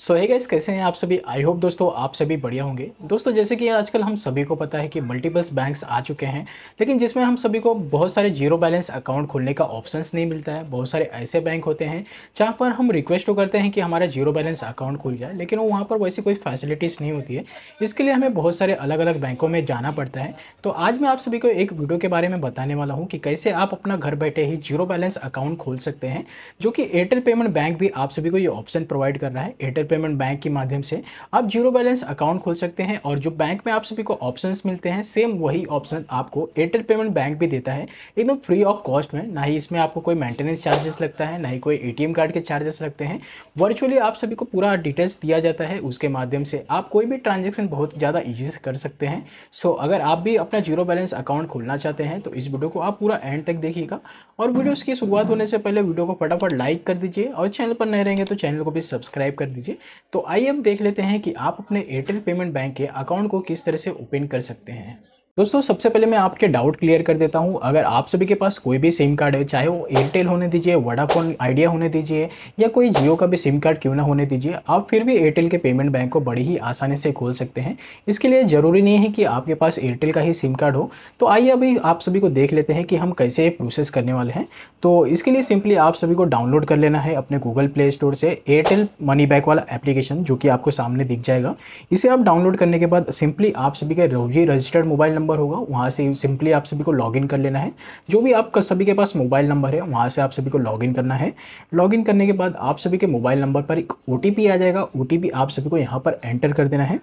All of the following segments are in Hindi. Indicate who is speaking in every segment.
Speaker 1: सो है गाइस कैसे हैं आप सभी आई होप दोस्तों आप सभी बढ़िया होंगे दोस्तों जैसे कि आजकल हम सभी को पता है कि मल्टीपल्स बैंक्स आ चुके हैं लेकिन जिसमें हम सभी को बहुत सारे जीरो बैलेंस अकाउंट खोलने का ऑप्शंस नहीं मिलता है बहुत सारे ऐसे बैंक होते हैं जहाँ पर हम रिक्वेस्ट तो करते हैं कि हमारा जीरो बैलेंस अकाउंट खुल जाए लेकिन वहाँ पर वैसी कोई फैसिलिटीज़ नहीं होती है इसके लिए हमें बहुत सारे अलग अलग बैंकों में जाना पड़ता है तो आज मैं आप सभी को एक वीडियो के बारे में बताने वाला हूँ कि कैसे आप अपना घर बैठे ही जीरो बैलेंस अकाउंट खोल सकते हैं जो कि एयरटेल पेमेंट बैंक भी आप सभी को ये ऑप्शन प्रोवाइड कर रहा है एयरटेल एयर पेमेंट बैंक के माध्यम से आप जीरो बैलेंस अकाउंट खोल सकते हैं और जो बैंक में आप सभी को ऑप्शंस मिलते हैं सेम वही ऑप्शन आपको एयरटेल पेमेंट बैंक भी देता है एकदम फ्री ऑफ कॉस्ट में ना ही इसमें आपको कोई मेंटेनेंस चार्जेस लगता है ना ही कोई ए कार्ड के चार्जेस लगते हैं वर्चुअली आप सभी को पूरा डिटेल्स दिया जाता है उसके माध्यम से आप कोई भी ट्रांजेक्शन बहुत ज़्यादा ईजी से कर सकते हैं सो अगर आप भी अपना जीरो बैलेंस अकाउंट खोलना चाहते हैं तो इस वीडियो को आप पूरा एंड तक देखिएगा और वीडियो की शुरुआत होने से पहले वीडियो को फटाफट लाइक कर दीजिए और चैनल पर नए रहेंगे तो चैनल को भी सब्सक्राइब कर दीजिए लीजिए तो आइए हम देख लेते हैं कि आप अपने एयरटेल पेमेंट बैंक के अकाउंट को किस तरह से ओपन कर सकते हैं दोस्तों सबसे पहले मैं आपके डाउट क्लियर कर देता हूँ अगर आप सभी के पास कोई भी सिम कार्ड है चाहे वो एयरटेल होने दीजिए वोडाफोन आइडिया होने दीजिए या कोई जियो का भी सिम कार्ड क्यों ना होने दीजिए आप फिर भी एयरटेल के पेमेंट बैंक को बड़ी ही आसानी से खोल सकते हैं इसके लिए ज़रूरी नहीं है कि आपके पास एयरटेल का ही सिम कार्ड हो तो आइए अभी आप सभी को देख लेते हैं कि हम कैसे प्रोसेस करने वाले हैं तो इसके लिए सिंपली आप सभी को डाउनलोड कर लेना है अपने गूगल प्ले स्टोर से एयरटेल मनी बैक वाला एप्लीकेशन जो कि आपको सामने दिख जाएगा इसे आप डाउनलोड करने के बाद सिंपली आप सभी के रोजी रजिस्टर्ड मोबाइल नंबर नंबर होगा वहाँ से सिंपली आप सभी को लॉगिन कर लेना है जो भी आप सभी के पास मोबाइल नंबर है वहाँ से आप सभी को लॉगिन करना है लॉगिन करने के बाद आप सभी के मोबाइल नंबर पर एक ओ आ जाएगा ओ आप सभी को यहाँ पर एंटर कर देना है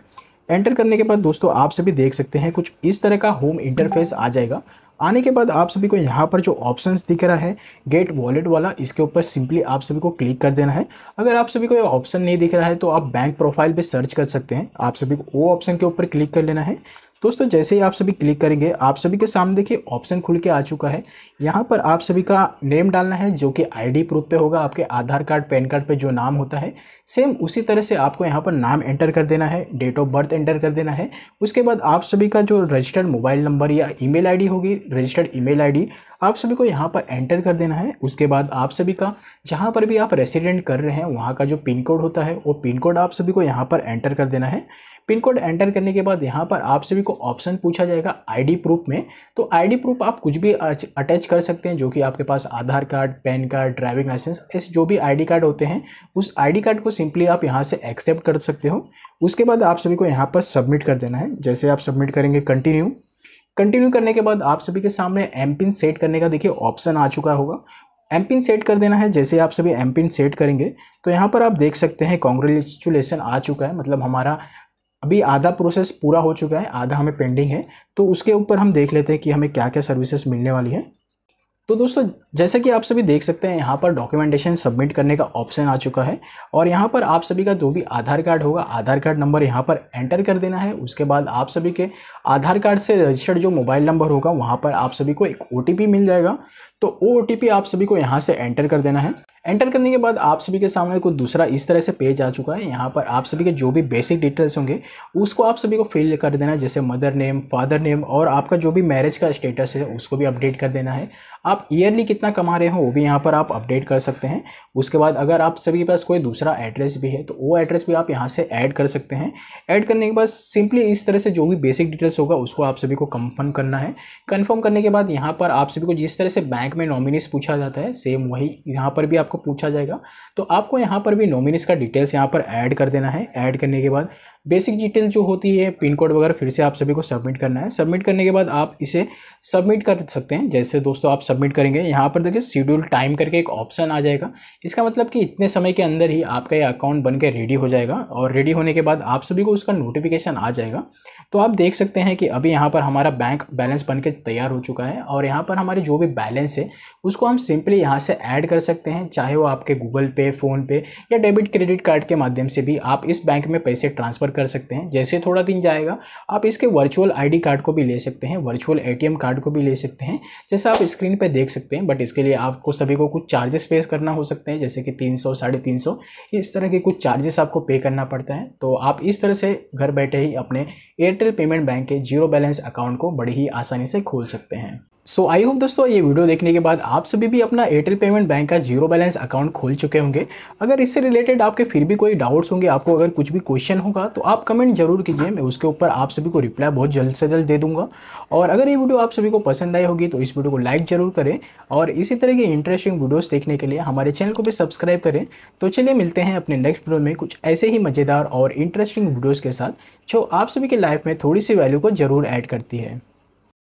Speaker 1: एंटर करने के बाद दोस्तों आप सभी देख सकते हैं कुछ इस तरह का होम इंटरफेस आ जाएगा आने के बाद आप सभी को यहाँ पर जो ऑप्शंस दिख रहा है गेट वॉलेट वाला इसके ऊपर सिंपली आप सभी को क्लिक कर देना है अगर आप सभी को ये ऑप्शन नहीं दिख रहा है तो आप बैंक प्रोफाइल पे सर्च कर सकते हैं आप सभी को वो ऑप्शन के ऊपर क्लिक कर लेना है दोस्तों जैसे ही आप सभी क्लिक करेंगे आप सभी के सामने देखिए ऑप्शन खुल के आ चुका है यहाँ पर आप सभी का नेम डालना है जो कि आईडी प्रूफ पे होगा आपके आधार कार्ड पैन कार्ड पे जो नाम होता है सेम उसी तरह से आपको यहाँ पर नाम एंटर कर देना है डेट ऑफ बर्थ एंटर कर देना है उसके बाद आप सभी का जो रजिस्टर्ड मोबाइल नंबर या ईमेल आईडी होगी रजिस्टर्ड ईमेल आईडी आप सभी को यहाँ पर एंटर कर देना है उसके बाद आप सभी का जहाँ पर भी आप रेसिडेंट कर रहे हैं वहाँ का जो पिन कोड होता है वो पिन कोड आप सभी को यहाँ पर एंटर कर देना है पिन कोड एंटर करने के बाद यहाँ पर आप सभी को ऑप्शन पूछा जाएगा आईडी प्रूफ में तो आईडी प्रूफ आप कुछ भी अटैच कर सकते हैं जो कि आपके पास Aadhaar card PAN card driving licence ऐसे जो भी आईडी कार्ड होते हैं उस आईडी कार्ड को सिंपली आप यहाँ से एक्सेप्ट कर सकते हो उसके बाद आप सभी को यहाँ पर सबमिट कर देना है जैसे आप सबमिट करेंगे कंटिन्यू कंटिन्यू करने के बाद आप सभी के सामने एम पिन सेट करने का देखिए ऑप्शन आ चुका होगा एम पिन सेट कर देना है जैसे आप सभी एम पिन सेट करेंगे तो यहाँ पर आप देख सकते हैं कॉन्ग्रेचुलेसन आ चुका है मतलब हमारा अभी आधा प्रोसेस पूरा हो चुका है आधा हमें पेंडिंग है तो उसके ऊपर हम देख लेते हैं कि हमें क्या क्या सर्विसेज मिलने वाली है तो दोस्तों जैसे कि आप सभी देख सकते हैं यहाँ पर डॉक्यूमेंटेशन सबमिट करने का ऑप्शन आ चुका है और यहाँ पर आप सभी का जो भी आधार कार्ड होगा आधार कार्ड नंबर यहाँ पर एंटर कर देना है उसके बाद आप सभी के आधार कार्ड से रजिस्टर्ड जो मोबाइल नंबर होगा वहाँ पर आप सभी को एक ओ मिल जाएगा तो ओ आप सभी को यहाँ से एंटर कर देना है एंटर करने के बाद आप सभी के सामने कोई दूसरा इस तरह से पेज आ चुका है यहाँ पर आप सभी के जो भी बेसिक डिटेल्स होंगे उसको आप सभी को फिल कर देना है जैसे मदर नेम फादर नेम और आपका जो भी मैरिज का स्टेटस है उसको भी अपडेट कर देना है आप ईयरली कितना कमा रहे हो वो भी यहाँ पर आप अपडेट कर सकते हैं उसके बाद अगर आप सभी के पास कोई दूसरा एड्रेस भी है तो वो एड्रेस भी आप यहाँ से ऐड कर सकते हैं ऐड करने के बाद सिंपली इस तरह से जो भी बेसिक डिटेल्स होगा उसको आप सभी को कंफर्म करना है कंफर्म करने के बाद यहाँ पर आप सभी को जिस तरह से बैंक में नॉमिनीस पूछा जाता है सेम वही यहाँ पर भी आपको पूछा जाएगा तो आपको यहाँ पर भी नॉमिनीस का डिटेल्स यहाँ पर ऐड कर देना है ऐड करने के बाद बेसिक डिटेल जो होती है पिन कोड वगैरह फिर से आप सभी को सबमिट करना है सबमिट करने के बाद आप इसे सबमिट कर सकते हैं जैसे दोस्तों आप सबमिट करेंगे यहाँ पर देखिए शेड्यूल टाइम करके एक ऑप्शन आ जाएगा इसका मतलब कि इतने समय के अंदर ही आपका ये अकाउंट बन के रेडी हो जाएगा और रेडी होने के बाद आप सभी को उसका नोटिफिकेशन आ जाएगा तो आप देख सकते हैं कि अभी यहाँ पर हमारा बैंक बैलेंस बन के तैयार हो चुका है और यहाँ पर हमारे जो भी बैलेंस है उसको हम सिंपली यहाँ से ऐड कर सकते हैं चाहे वो आपके गूगल पे फ़ोनपे या डेबिट क्रेडिट कार्ड के माध्यम से भी आप इस बैंक में पैसे ट्रांसफ़र रेफ़र कर सकते हैं जैसे थोड़ा दिन जाएगा आप इसके वर्चुअल आईडी कार्ड को भी ले सकते हैं वर्चुअल एटीएम कार्ड को भी ले सकते हैं जैसे आप स्क्रीन पर देख सकते हैं बट इसके लिए आपको सभी को कुछ चार्जेस पे करना हो सकते हैं जैसे कि तीन सौ साढ़े तीन सौ इस तरह के कुछ चार्जेस आपको पे करना पड़ता है तो आप इस तरह से घर बैठे ही अपने एयरटेल पेमेंट बैंक के जीरो बैलेंस अकाउंट को बड़ी ही आसानी से खोल सकते हैं सो आई होप दोस्तों ये वीडियो देखने के बाद आप सभी भी अपना एयरटेल पेमेंट बैंक का जीरो बैलेंस अकाउंट खोल चुके होंगे अगर इससे रिलेटेड आपके फिर भी कोई डाउट्स होंगे आपको अगर कुछ भी क्वेश्चन होगा तो आप कमेंट जरूर कीजिए मैं उसके ऊपर आप सभी को रिप्लाई बहुत जल्द से जल्द दे दूंगा और अगर ये वीडियो आप सभी को पसंद आई होगी तो इस वीडियो को लाइक जरूर करें और इसी तरह की इंटरेस्टिंग वीडियोज़ देखने के लिए हमारे चैनल को भी सब्सक्राइब करें तो चलिए मिलते हैं अपने नेक्स्ट वीडियो में कुछ ऐसे ही मज़ेदार और इंटरेस्टिंग वीडियोज़ के साथ जो आप सभी के लाइफ में थोड़ी सी वैल्यू को ज़रूर ऐड करती है